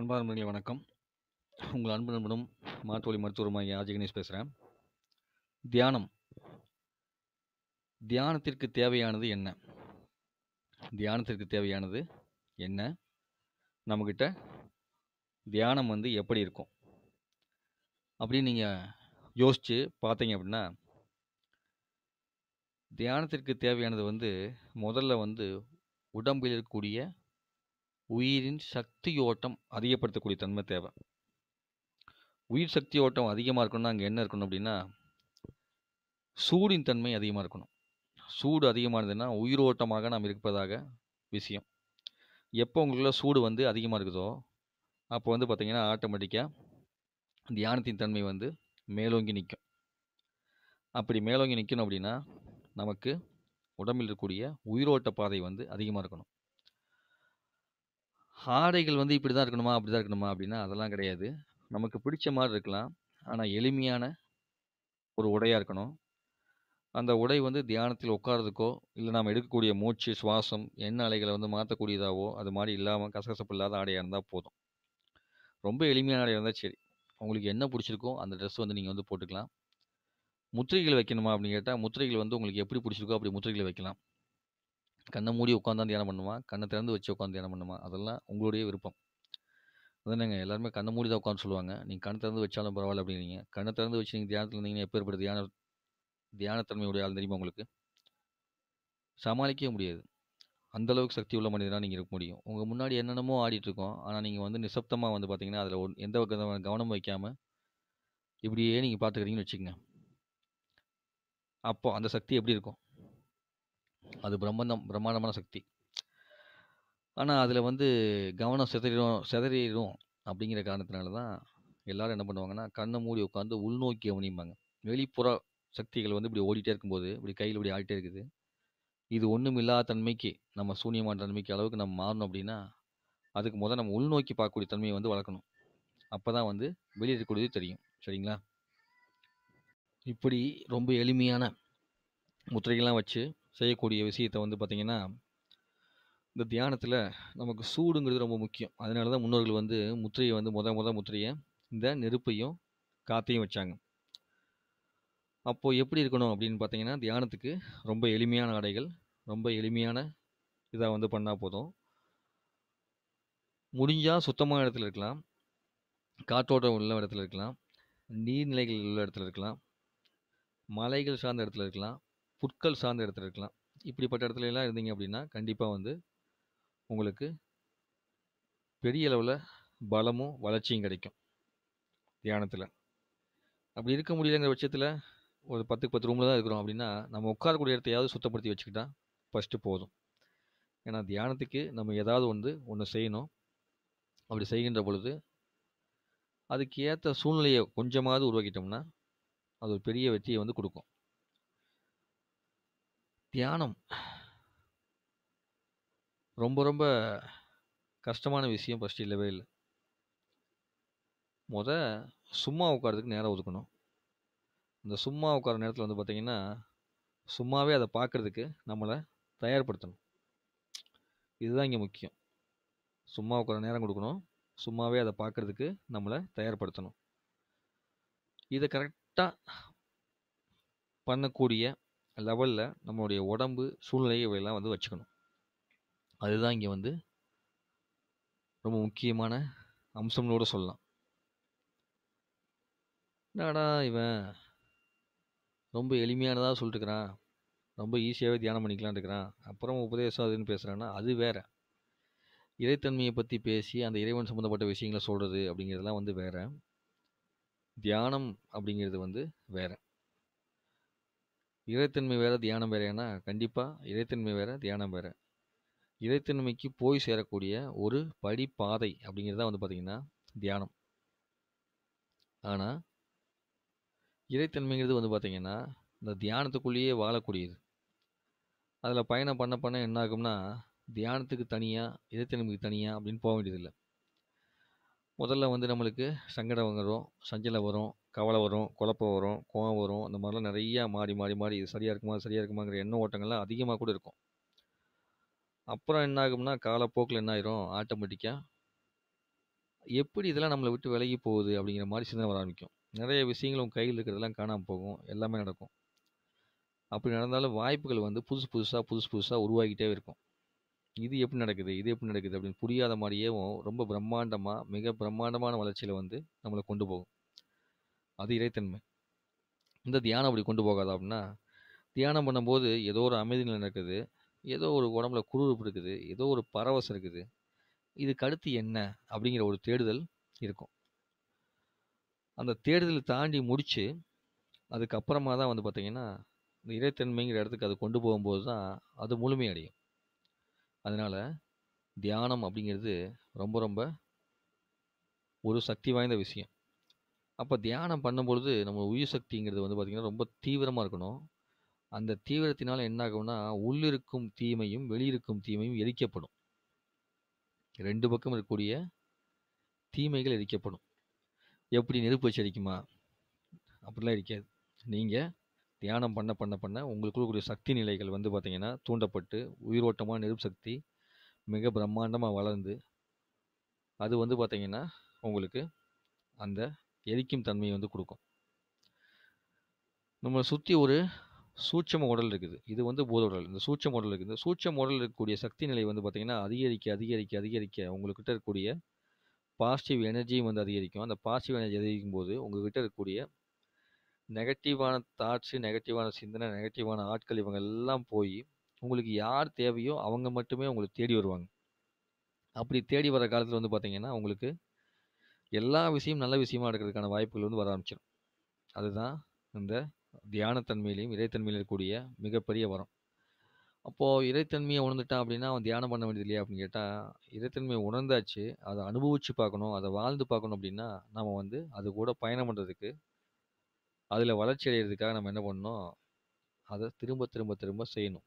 அன்பார்ந்தவர்களே வணக்கம் உங்கள் அன்பு நண்பனும் மாத்தொழி மருத்துவருமாய் ஆஜிகணேஷ் பேசுகிறேன் தியானம் தியானத்திற்கு தேவையானது என்ன தியானத்திற்கு தேவையானது என்ன நம்மக்கிட்ட தியானம் வந்து எப்படி இருக்கும் அப்படின்னு நீங்கள் யோசித்து பார்த்தீங்க அப்படின்னா தியானத்திற்கு தேவையானது வந்து முதல்ல வந்து உடம்பில் இருக்கக்கூடிய உயிரின் சக்தியோட்டம் அதிகப்படுத்தக்கூடிய தன்மை தேவை உயிர் சக்தி ஓட்டம் அதிகமாக இருக்கணும்னா அங்கே என்ன இருக்கணும் அப்படின்னா சூடின் தன்மை அதிகமாக இருக்கணும் சூடு அதிகமாக இருந்ததுன்னா உயிரோட்டமாக நாம் இருப்பதாக விஷயம் எப்போ உங்களுக்குள்ள சூடு வந்து அதிகமாக இருக்குதோ அப்போ வந்து பார்த்திங்கன்னா ஆட்டோமேட்டிக்காக தியானத்தின் தன்மை வந்து மேலோங்கி நிற்கும் அப்படி மேலோங்கி நிற்கணும் அப்படின்னா நமக்கு உடம்பில் இருக்கக்கூடிய உயிரோட்ட பாதை வந்து அதிகமாக இருக்கணும் ஆடைகள் வந்து இப்படி தான் இருக்கணுமா, அப்படி தான் இருக்கணுமா அப்படின்னா, அதெல்லாம் கிடையாது. நமக்கு பிடிச்ச மாதிரி இருக்கலாம். ஆனால் எளிமையான ஒரு உடையாக இருக்கணும். அந்த உடை வந்து தியானத்தில் உட்காரதுக்கோ இல்லை நாம் எடுக்கக்கூடிய மூச்சு, சுவாசம், எண்ண அலைகளை வந்து மாற்றக்கூடியதாவோ அது மாதிரி இல்லாமல் கசகசப்பு இல்லாத ஆடையாக இருந்தால் போதும். ரொம்ப எளிமையான ஆடையாக இருந்தால் சரி. உங்களுக்கு என்ன பிடிச்சிருக்கோ அந்த ட்ரெஸ் வந்து நீங்கள் வந்து போட்டுக்கலாம். முத்திரைகள் வைக்கணுமா அப்படின்னு கேட்டால் முத்திரைகள் வந்து உங்களுக்கு எப்படி பிடிச்சிருக்கோ அப்படி முத்திரைகளை வைக்கலாம். கண்ணை மூடி உட்காந்து தியானம் பண்ணுமா கண்ணை திறந்து வச்சு உட்காந்து தியானம் பண்ணுமா அதெல்லாம் உங்களுடைய விருப்பம் நீங்கள் எல்லாருமே கண்ணை மூடி தான் உட்காந்து சொல்லுவாங்க நீங்கள் கண்ணை திறந்து வச்சாலும் பரவாயில்ல அப்படிங்கிறீங்க கண்ணை திறந்து வச்சு நீங்கள் தியானத்தில் இருந்தீங்கன்னா எப்பேற்பட்ட தியான தியானத்தன்மையுடைய ஆள் தெரியுமா உங்களுக்கு சமாளிக்கவே முடியாது அந்தளவுக்கு சக்தி உள்ள மனிதனாக நீங்கள் இருக்க முடியும் உங்கள் முன்னாடி என்னென்னமோ ஆடிட்டுருக்கோம் ஆனால் நீங்கள் வந்து நிசப்தமாக வந்து பார்த்தீங்கன்னா அதில் ஒன் எந்த விதமான கவனம் வைக்காமல் இப்படியே நீங்கள் பார்த்துக்கிறீங்கன்னு வச்சுக்கோங்க அப்போது அந்த சக்தி எப்படி இருக்கும் அது பிரம்மாண்டம் பிரம்மாண்டமான சக்தி ஆனால் அதில் வந்து கவனம் சிதறிடும் செதறிடும் அப்படிங்கிற காரணத்தினால தான் எல்லோரும் என்ன பண்ணுவாங்கன்னா கண்ணை மூடி உட்காந்து உள்நோக்கி கவனிப்பாங்க வெளிப்புற சக்திகள் வந்து இப்படி ஓடிட்டே இருக்கும்போது இப்படி கையில் இப்படி ஆடிட்டே இருக்குது இது ஒன்றும் இல்லாத தன்மைக்கு நம்ம சூன்யமான தன்மைக்கு அளவுக்கு நம்ம மாறணும் அப்படின்னா அதுக்கு முதல் நம்ம உள்நோக்கி பார்க்கக்கூடிய தன்மையை வந்து வளர்க்கணும் அப்போ தான் வந்து வெளியே தெரியும் சரிங்களா இப்படி ரொம்ப எளிமையான முத்திரைகள்லாம் வச்சு செய்யக்கூடிய விஷயத்தை வந்து பார்த்திங்கன்னா இந்த தியானத்தில் நமக்கு சூடுங்கிறது ரொம்ப முக்கியம் அதனால தான் முன்னோர்கள் வந்து முத்திரையை வந்து முத முத முத்திரையை இந்த நெருப்பையும் காற்றையும் வச்சாங்க அப்போது எப்படி இருக்கணும் அப்படின்னு பார்த்தீங்கன்னா தியானத்துக்கு ரொம்ப எளிமையான ஆடைகள் ரொம்ப எளிமையான இதாக வந்து பண்ணால் போதும் முடிஞ்சால் சுத்தமான இடத்துல இருக்கலாம் காற்றோட்டம் உள்ள இடத்துல இருக்கலாம் நீர்நிலைகள் உள்ள இடத்துல இருக்கலாம் மலைகள் சார்ந்த இடத்துல இருக்கலாம் புற்கள் சார்ந்த இடத்துல இருக்கலாம் இப்படிப்பட்ட இடத்துல எல்லாம் இருந்தீங்க அப்படின்னா கண்டிப்பாக வந்து உங்களுக்கு பெரிய அளவில் பலமும் வளர்ச்சியும் கிடைக்கும் தியானத்தில் அப்படி இருக்க முடியலைங்கிற பட்சத்தில் ஒரு பத்துக்கு பத்து ரூமில் தான் இருக்கிறோம் அப்படின்னா நம்ம உட்காரக்கூடிய இடத்தையாவது சுத்தப்படுத்தி வச்சுக்கிட்டால் ஃபஸ்ட்டு போதும் ஏன்னா தியானத்துக்கு நம்ம ஏதாவது வந்து ஒன்று செய்யணும் அப்படி செய்கின்ற பொழுது அதுக்கு ஏற்ற சூழ்நிலையை கொஞ்சமாவது உருவாக்கிட்டோம்னா அது ஒரு பெரிய வெற்றியை வந்து கொடுக்கும் தியானம் ரொம்ப ரொம்ப கஷ்டமான விஷயம் ஃபஸ்ட்டு இல்லவே இல்லை முத சும்மா உட்காரதுக்கு நேரம் ஒதுக்கணும் இந்த சும்மா உட்கார நேரத்தில் வந்து பார்த்திங்கன்னா சும்மாவே அதை பார்க்குறதுக்கு நம்மளை தயார்படுத்தணும் இதுதான் இங்கே முக்கியம் சும்மா உட்கார நேரம் கொடுக்கணும் சும்மாவே அதை பார்க்குறதுக்கு நம்மளை தயார்படுத்தணும் இதை கரெக்டாக பண்ணக்கூடிய லெவலில் நம்மளுடைய உடம்பு சூழ்நிலை இவையெல்லாம் வந்து வச்சுக்கணும் அதுதான் இங்கே வந்து ரொம்ப முக்கியமான அம்சம்னோட சொல்லலாம் என்னடா இவன் ரொம்ப எளிமையானதாக சொல்லிட்டுக்கிறான் ரொம்ப ஈஸியாகவே தியானம் பண்ணிக்கலான்ட்டு இருக்கிறான் அப்புறம் உபதேசம் அதுன்னு பேசுகிறான்னா அது வேறு இறைத்தன்மையை பற்றி பேசி அந்த இறைவன் சம்மந்தப்பட்ட விஷயங்களை சொல்கிறது அப்படிங்கிறதுலாம் வந்து வேறு தியானம் அப்படிங்கிறது வந்து வேறு இறைத்தன்மை வேறு தியானம் ஏன்னா கண்டிப்பாக இறைத்தன்மை வேறு தியானம் வேறு இறைத்தன்மைக்கு போய் சேரக்கூடிய ஒரு படிப்பாதை அப்படிங்கிறது தான் வந்து பார்த்திங்கன்னா தியானம் ஆனால் இறைத்தன்மைங்கிறது வந்து பார்த்திங்கன்னா இந்த தியானத்துக்குள்ளேயே வாழக்கூடியது அதில் பயணம் பண்ண பண்ண என்ன ஆகும்னா தியானத்துக்கு தனியாக இறைத்தன்மைக்கு தனியாக அப்படின்னு போக வேண்டியதில்லை முதல்ல வந்து நம்மளுக்கு சங்கடம் வரும் சஞ்சலம் வரும் கவலை வரும் குழப்பம் வரும் கோவம் வரும் அந்த மாதிரிலாம் நிறையா மாறி மாறி மாறி இது சரியாக இருக்குமா சரியாக இருக்குமாங்கிற எண்ண ஓட்டங்கள்லாம் அதிகமாக கூட இருக்கும் அப்புறம் என்ன ஆகும்னா காலப்போக்கில் என்ன ஆயிரும் ஆட்டோமேட்டிக்காக எப்படி இதெல்லாம் நம்மளை விட்டு விலகி போகுது அப்படிங்கிற மாதிரி சிந்தனை வர ஆரம்பிக்கும் நிறைய விஷயங்கள் உங்கள் கையில் இருக்கிறதெல்லாம் காணாமல் போகும் எல்லாமே நடக்கும் அப்படி நடந்தாலும் வாய்ப்புகள் வந்து புதுசு புதுசாக புதுசு புதுசாக உருவாகிட்டே இருக்கும் இது எப்படி நடக்குது இது எப்படி நடக்குது அப்படின்னு புரியாத மாதிரியேவும் ரொம்ப பிரம்மாண்டமாக மிக பிரம்மாண்டமான வளர்ச்சியில் வந்து நம்மளை கொண்டு போகும் அது இறைத்தன்மை இந்த தியானம் அப்படி கொண்டு போகாது அப்படின்னா தியானம் பண்ணும்போது ஏதோ ஒரு அமைதி நிலை நடக்குது ஏதோ ஒரு உடம்புல குறுகுறுப்பு இருக்குது ஏதோ ஒரு பரவசம் இருக்குது இதுக்கு அடுத்து என்ன அப்படிங்கிற ஒரு தேடுதல் இருக்கும் அந்த தேடுதலை தாண்டி முடித்து அதுக்கப்புறமா தான் வந்து பார்த்திங்கன்னா இந்த இறைத்தன்மைங்கிற இடத்துக்கு அது கொண்டு போகும்போது தான் அது முழுமையடையும் அதனால் தியானம் அப்படிங்கிறது ரொம்ப ரொம்ப ஒரு சக்தி வாய்ந்த விஷயம் அப்போ தியானம் பண்ணும்பொழுது நம்ம உயிர் சக்திங்கிறது வந்து பார்த்திங்கன்னா ரொம்ப தீவிரமாக இருக்கணும் அந்த தீவிரத்தினால் என்ன ஆகும்னா உள்ளிருக்கும் தீமையும் வெளியிருக்கும் தீமையும் எரிக்கப்படும் ரெண்டு பக்கம் இருக்கக்கூடிய தீமைகள் எரிக்கப்படும் எப்படி நெருப்பு வச்சு அடிக்குமா அப்படிலாம் இருக்காது நீங்கள் தியானம் பண்ண பண்ண பண்ண உங்களுக்குள்ள கூடிய சக்தி நிலைகள் வந்து பார்த்திங்கன்னா தூண்டப்பட்டு உயிரோட்டமான நெருப்பு சக்தி மிக பிரம்மாண்டமாக வளர்ந்து அது வந்து பார்த்திங்கன்னா உங்களுக்கு அந்த எரிக்கும் தன்மையை வந்து கொடுக்கும் நம்மளை சுற்றி ஒரு சூட்சம உடல் இருக்குது இது வந்து பூத உடல் இந்த சூட்சம் உடல் இருக்குது இந்த சூட்சம் உடல் இருக்கக்கூடிய சக்தி நிலை வந்து பார்த்திங்கன்னா அதிகரிக்க அதிகரிக்க அதிகரிக்க உங்கள்கிட்ட இருக்கக்கூடிய பாசிட்டிவ் எனர்ஜியும் வந்து அதிகரிக்கும் அந்த பாசிட்டிவ் எனர்ஜி அதிகரிக்கும் போது உங்கள்கிட்ட இருக்கக்கூடிய நெகட்டிவான தாட்ஸு நெகட்டிவான சிந்தனை நெகட்டிவான ஆட்கள் இவங்க எல்லாம் போய் உங்களுக்கு யார் தேவையோ அவங்க மட்டுமே உங்களை தேடி வருவாங்க அப்படி தேடி வர காலத்தில் வந்து பார்த்தீங்கன்னா உங்களுக்கு எல்லா விஷயம் நல்ல விஷயமா இருக்கிறதுக்கான வாய்ப்புகள் வந்து வர ஆரம்பிச்சிடும் அதுதான் இந்த தியானத்தன்மையிலையும் இறைத்தன்மையிலும் கூடிய மிகப்பெரிய வரம் அப்போது இறைத்தன்மையை உணர்ந்துட்டான் அப்படின்னா அவன் தியானம் பண்ண வேண்டியது இல்லையா அப்படின்னு கேட்டால் இறைத்தன்மையை உணர்ந்தாச்சு அதை அனுபவித்து பார்க்கணும் அதை வாழ்ந்து பார்க்கணும் அப்படின்னா நம்ம வந்து அது கூட பயணம் பண்ணுறதுக்கு அதில் வளர்ச்சி அடைகிறதுக்காக நம்ம என்ன பண்ணணும் அதை திரும்ப திரும்ப திரும்ப செய்யணும்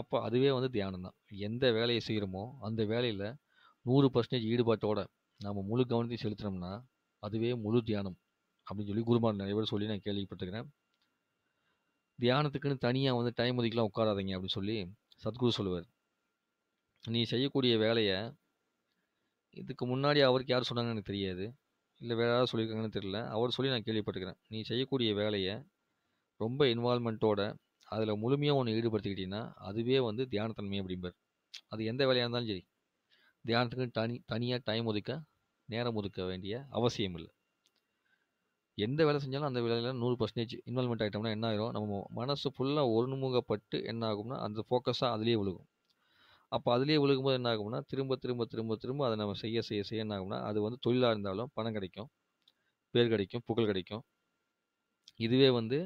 அப்போ அதுவே வந்து தியானம் தான் எந்த வேலையை செய்கிறோமோ அந்த வேலையில் நூறு பர்சன்டேஜ் ஈடுபாட்டோட நம்ம முழு கவனத்தையும் செலுத்தினோம்னா அதுவே முழு தியானம் அப்படின்னு சொல்லி குருமார் நிறைய பேர் சொல்லி நான் கேள்விப்பட்டிருக்கிறேன் தியானத்துக்குன்னு தனியாக வந்து டைம் ஒதுக்கலாம் உட்காராதீங்க அப்படின்னு சொல்லி சத்குரு சொல்லுவார் நீ செய்யக்கூடிய வேலையை இதுக்கு முன்னாடி அவருக்கு யார் சொன்னாங்கன்னு எனக்கு தெரியாது இல்லை வேறு யாராவது சொல்லியிருக்காங்கன்னு தெரில அவர் சொல்லி நான் கேள்விப்பட்டுக்கிறேன் நீ செய்யக்கூடிய வேலையை ரொம்ப இன்வால்மெண்ட்டோட அதில் முழுமையாக ஒன்று ஈடுபடுத்திக்கிட்டிங்கன்னா அதுவே வந்து தியானத்தன்மை அப்படிம்பார் அது எந்த வேலையாக இருந்தாலும் சரி தியானத்துக்கு தனி தனியாக டைம் ஒதுக்க நேரம் ஒதுக்க வேண்டிய அவசியம் இல்லை எந்த வேலை செஞ்சாலும் அந்த வேலையில் நூறு பர்சன்டேஜ் இன்வால்மெண்ட் ஆகிட்டோம்னா என்ன ஆகிடும் நம்ம மனசு ஃபுல்லாக ஒருமுகப்பட்டு என்ன ஆகும்னா அந்த ஃபோக்கஸாக அதுலேயே விழுகும் அப்போ அதுலேயே விழுகும்போது என்ன ஆகும்னா திரும்ப திரும்ப திரும்ப திரும்ப அதை நம்ம செய்ய செய்ய செய்ய என்ன ஆகும்னா அது வந்து தொழிலாக இருந்தாலும் பணம் கிடைக்கும் பேர் கிடைக்கும் புகழ் கிடைக்கும் இதுவே வந்து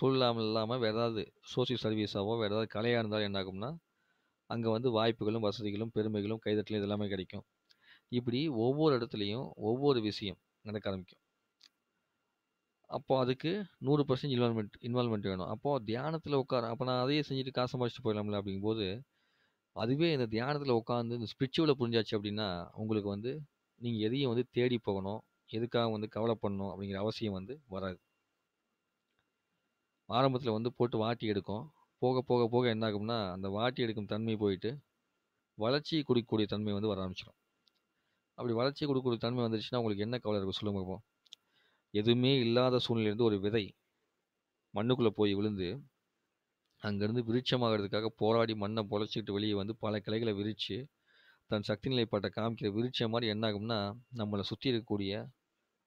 தொழில் இல்லாமல் இல்லாமல் வேறு ஏதாவது சோசியல் சர்வீஸாகவோ வேறு ஏதாவது கலையாக இருந்தாலும் என்ன ஆகும்னா அங்கே வந்து வாய்ப்புகளும் வசதிகளும் பெருமைகளும் கைதட்டலும் இது எல்லாமே கிடைக்கும் இப்படி ஒவ்வொரு இடத்துலையும் ஒவ்வொரு விஷயம் நடக்க ஆரம்பிக்கும் அப்போ அதுக்கு நூறு பர்சன்ட் இன்வால்மெண்ட் இன்வால்மெண்ட் வேணும் அப்போது தியானத்தில் உட்கார அப்போ நான் அதையே செஞ்சுட்டு காசு சம்பாதிச்சுட்டு போயிடலாம்ல அப்படிங்கும்போது அதுவே இந்த தியானத்தில் உட்காந்து இந்த ஸ்பிரிச்சுவலை புரிஞ்சாச்சு அப்படின்னா உங்களுக்கு வந்து நீங்கள் எதையும் வந்து தேடி போகணும் எதுக்காக வந்து கவலை பண்ணணும் அப்படிங்கிற அவசியம் வந்து வராது ஆரம்பத்தில் வந்து போட்டு வாட்டி எடுக்கும் போக போக போக என்ன ஆகும்னா அந்த வாட்டி எடுக்கும் தன்மை போயிட்டு வளர்ச்சி கொடுக்கக்கூடிய தன்மை வந்து வர ஆரம்பிச்சிடும் அப்படி வளர்ச்சி கொடுக்கக்கூடிய தன்மை வந்துருச்சுன்னா உங்களுக்கு என்ன கவலை இருக்கும் சொல்லுங்க எதுவுமே இல்லாத சூழ்நிலையிலேருந்து ஒரு விதை மண்ணுக்குள்ளே போய் விழுந்து அங்கேருந்து விருட்சமாகிறதுக்காக போராடி மண்ணை பொழைச்சிக்கிட்டு வெளியே வந்து பல கிளைகளை விரித்து தன் சக்தி நிலைப்பாட்டை காமிக்கிற விரிச்ச மாதிரி என்ன ஆகும்னா நம்மளை சுற்றி இருக்கக்கூடிய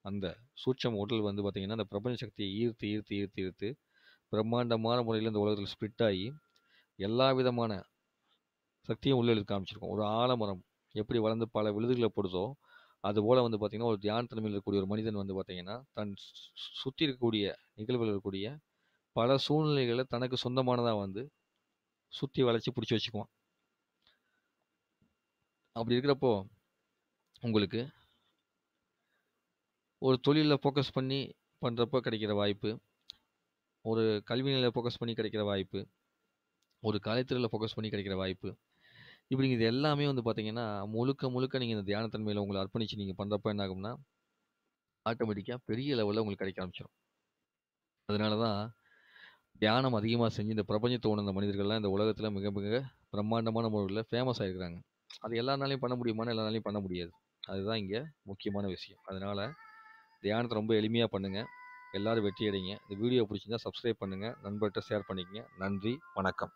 அந்த சூட்சம் உடல் வந்து பார்த்திங்கன்னா அந்த பிரபஞ்ச சக்தியை ஈர்த்து ஈர்த்து ஈர்த்து ஈர்த்து பிரம்மாண்டமான முறையில் இந்த உலகத்தில் ஸ்ப்ரிட் ஆகி எல்லா விதமான சக்தியும் உள்ளெழுத்து எழுதி காமிச்சிருக்கோம் ஒரு ஆலமரம் எப்படி வளர்ந்து பல விழுதுகளை போடுதோ அதுபோல் வந்து பார்த்திங்கன்னா ஒரு தியானத்தன்மையில் இருக்கக்கூடிய ஒரு மனிதன் வந்து பார்த்திங்கன்னா தன் சுற்றி இருக்கக்கூடிய நிகழ்வில் இருக்கக்கூடிய பல சூழ்நிலைகளை தனக்கு சொந்தமானதாக வந்து சுற்றி வளைச்சி பிடிச்சி வச்சுக்குவான் அப்படி இருக்கிறப்போ உங்களுக்கு ஒரு தொழிலில் ஃபோக்கஸ் பண்ணி பண்ணுறப்போ கிடைக்கிற வாய்ப்பு ஒரு கல்வி நிலையில் ஃபோக்கஸ் பண்ணி கிடைக்கிற வாய்ப்பு ஒரு கலைத்துறையில் ஃபோக்கஸ் பண்ணி கிடைக்கிற வாய்ப்பு இப்படி இது எல்லாமே வந்து பார்த்தீங்கன்னா முழுக்க முழுக்க நீங்கள் இந்த தியானத்தன்மையில் உங்களை அர்ப்பணித்து நீங்கள் பண்ணுறப்ப என்ன ஆகும்னா ஆட்டோமேட்டிக்காக பெரிய லெவலில் உங்களுக்கு கிடைக்க ஆரம்பிச்சிடும் அதனால தான் தியானம் அதிகமாக செஞ்சு இந்த பிரபஞ்சத்தை உணர்ந்த மனிதர்கள்லாம் இந்த உலகத்தில் மிக மிக பிரம்மாண்டமான முறையில் ஃபேமஸ் ஆகிருக்கிறாங்க அது எல்லாருனாலையும் பண்ண முடியுமான்னு எல்லாராலையும் பண்ண முடியாது அதுதான் இங்கே முக்கியமான விஷயம் அதனால் தியானத்தை ரொம்ப எளிமையாக பண்ணுங்கள் எல்லோரும் வெற்றி அடைங்க இந்த வீடியோ பிடிச்சிருந்தா சப்ஸ்கிரைப் பண்ணுங்கள் நண்பர்கிட்ட ஷேர் பண்ணிக்கங்க நன்றி வணக்கம்